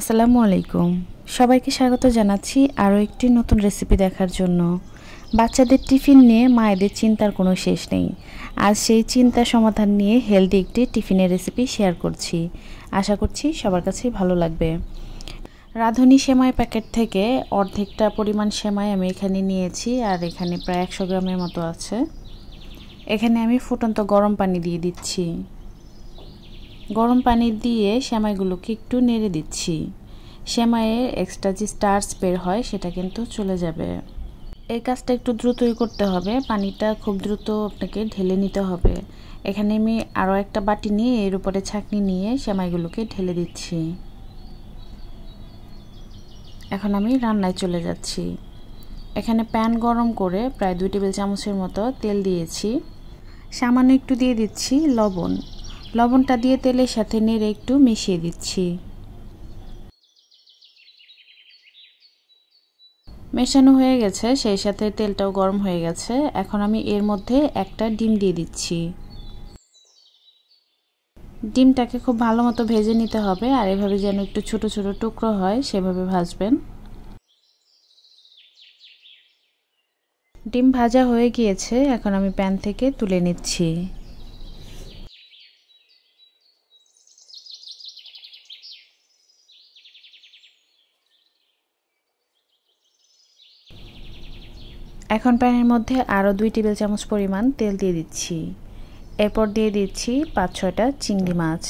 আসসালামু আলাইকুম সবাইকে স্বাগত জানাচ্ছি আরও একটি নতুন রেসিপি দেখার জন্য বাচ্চাদের টিফিন নিয়ে মায়েদের চিন্তার কোনো শেষ নেই আজ সেই চিন্তা সমাধান নিয়ে হেলদি একটি টিফিনের রেসিপি শেয়ার করছি আশা করছি সবার কাছেই ভালো লাগবে রাঁধুনি সেমাই প্যাকেট থেকে অর্ধেকটা পরিমাণ সেমাই আমি এখানে নিয়েছি আর এখানে প্রায় একশো গ্রামের মতো আছে এখানে আমি ফুটন্ত গরম পানি দিয়ে দিচ্ছি গরম পানি দিয়ে সেমাইগুলোকে একটু নেড়ে দিচ্ছি সেমাইয়ের এক্সট্রা যে স্টার্চ বের হয় সেটা কিন্তু চলে যাবে এই কাজটা একটু দ্রুতই করতে হবে পানিটা খুব দ্রুত আপনাকে ঢেলে নিতে হবে এখানে আমি আরও একটা বাটি নিয়ে এর উপরে ছাঁকনি নিয়ে সেমাইগুলোকে ঢেলে দিচ্ছি এখন আমি রান্নায় চলে যাচ্ছি এখানে প্যান গরম করে প্রায় দুই টেবিল চামচের মতো তেল দিয়েছি সামান্য একটু দিয়ে দিচ্ছি লবণ লবণটা দিয়ে তেলের সাথে নেড়ে একটু মিশিয়ে দিচ্ছি মেশানো হয়ে গেছে সেই সাথে তেলটাও গরম হয়ে গেছে এখন আমি এর মধ্যে একটা ডিম দিয়ে দিচ্ছি ডিমটাকে খুব ভালো মতো ভেজে নিতে হবে আর এভাবে যেন একটু ছোট ছোট টুকরো হয় সেভাবে ভাজবেন ডিম ভাজা হয়ে গিয়েছে এখন আমি প্যান থেকে তুলে নিচ্ছি এখন প্যানের মধ্যে আরও দুই টেবিল চামচ পরিমাণ তেল দিয়ে দিচ্ছি এরপর দিয়ে দিচ্ছি পাঁচ ছয়টা চিংড়ি মাছ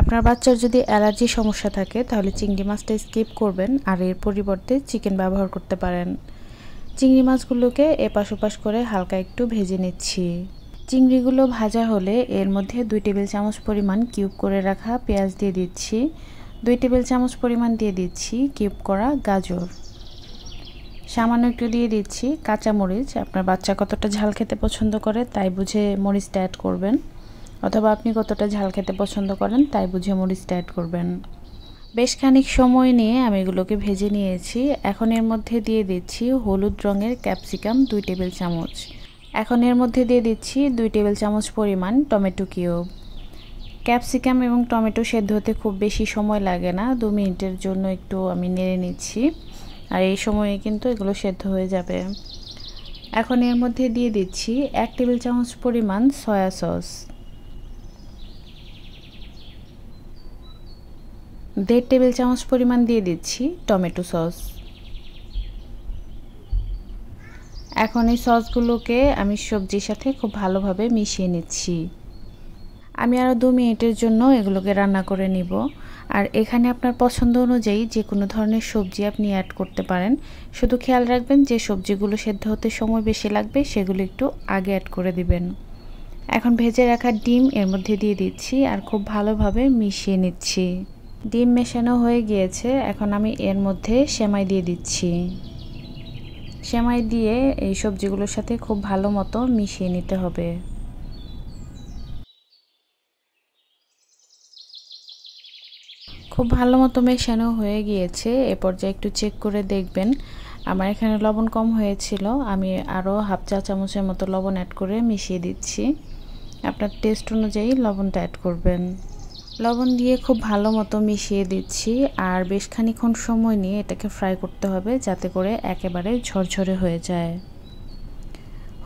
আপনার বাচ্চার যদি অ্যালার্জি সমস্যা থাকে তাহলে চিংড়ি মাছটা স্কিপ করবেন আর এর পরিবর্তে চিকেন ব্যবহার করতে পারেন চিংড়ি মাছগুলোকে এপাশ ওপাশ করে হালকা একটু ভেজে নিচ্ছি চিংড়িগুলো ভাজা হলে এর মধ্যে দুই টেবিল চামচ পরিমাণ কিউব করে রাখা পেঁয়াজ দিয়ে দিচ্ছি দুই টেবিল চামচ পরিমাণ দিয়ে দিচ্ছি কিউব করা গাজর সামান্য একটু দিয়ে দিচ্ছি কাঁচা মরিচ আপনার বাচ্চা কতটা ঝাল খেতে পছন্দ করে তাই বুঝে মরিচটা অ্যাড করবেন অথবা আপনি কতটা ঝাল খেতে পছন্দ করেন তাই বুঝে মরিচটা অ্যাড করবেন বেশ খানিক সময় নিয়ে আমি এগুলোকে ভেজে নিয়েছি এখন এর মধ্যে দিয়ে দিচ্ছি হলুদ রঙের ক্যাপসিকাম দুই টেবিল চামচ এখন এর মধ্যে দিয়ে দিচ্ছি দুই টেবিল চামচ পরিমাণ টমেটো কিউব ক্যাপসিকাম এবং টমেটো সেদ্ধ হতে খুব বেশি সময় লাগে না দু মিনিটের জন্য একটু আমি নেড়ে নিচ্ছি আর এই সময়ে কিন্তু এগুলো সেদ্ধ হয়ে যাবে এখন এর মধ্যে দিয়ে দিচ্ছি এক টেবিল চামচ পরিমাণ সয়া সস দেড় টেবিল চামচ পরিমাণ দিয়ে দিচ্ছি টমেটো সস এখন এই সসগুলোকে আমি সবজির সাথে খুব ভালোভাবে মিশিয়ে নিচ্ছি আমি আরও দু মিনিটের জন্য এগুলোকে রান্না করে নিব আর এখানে আপনার পছন্দ অনুযায়ী যে কোনো ধরনের সবজি আপনি অ্যাড করতে পারেন শুধু খেয়াল রাখবেন যে সবজিগুলো সেদ্ধ হতে সময় বেশি লাগবে সেগুলো একটু আগে অ্যাড করে দিবেন এখন ভেজে রাখা ডিম এর মধ্যে দিয়ে দিচ্ছি আর খুব ভালোভাবে মিশিয়ে নিচ্ছি ডিম মেশানো হয়ে গিয়েছে এখন আমি এর মধ্যে সেমাই দিয়ে দিচ্ছি সেমাই দিয়ে এই সবজিগুলোর সাথে খুব ভালো মতো মিশিয়ে নিতে হবে খুব ভালো মতো মেশানো হয়ে গিয়েছে এ পর্যায়ে একটু চেক করে দেখবেন আমার এখানে লবণ কম হয়েছিল আমি আরও হাফ চা চামচের মতো লবণ অ্যাড করে মিশিয়ে দিচ্ছি আপনার টেস্ট অনুযায়ী লবণটা অ্যাড করবেন লবণ দিয়ে খুব ভালো মতো মিশিয়ে দিচ্ছি আর বেশ খানিক্ষণ সময় নিয়ে এটাকে ফ্রাই করতে হবে যাতে করে একেবারে ঝরঝরে হয়ে যায়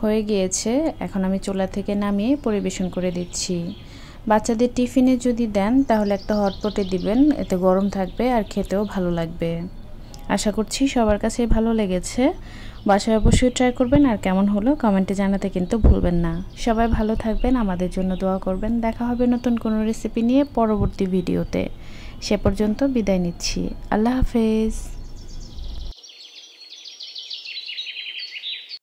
হয়ে গিয়েছে এখন আমি চুলা থেকে নামিয়ে পরিবেশন করে দিচ্ছি বাচ্চাদের টিফিনে যদি দেন তাহলে একটা হটপটে দিবেন এতে গরম থাকবে আর খেতেও ভালো লাগবে আশা করছি সবার কাছেই ভালো লেগেছে বাসায় অবশ্যই ট্রাই করবেন আর কেমন হলো কমেন্টে জানাতে কিন্তু ভুলবেন না সবাই ভালো থাকবেন আমাদের জন্য দোয়া করবেন দেখা হবে নতুন কোনো রেসিপি নিয়ে পরবর্তী ভিডিওতে সে পর্যন্ত বিদায় নিচ্ছি আল্লাহ হাফেজ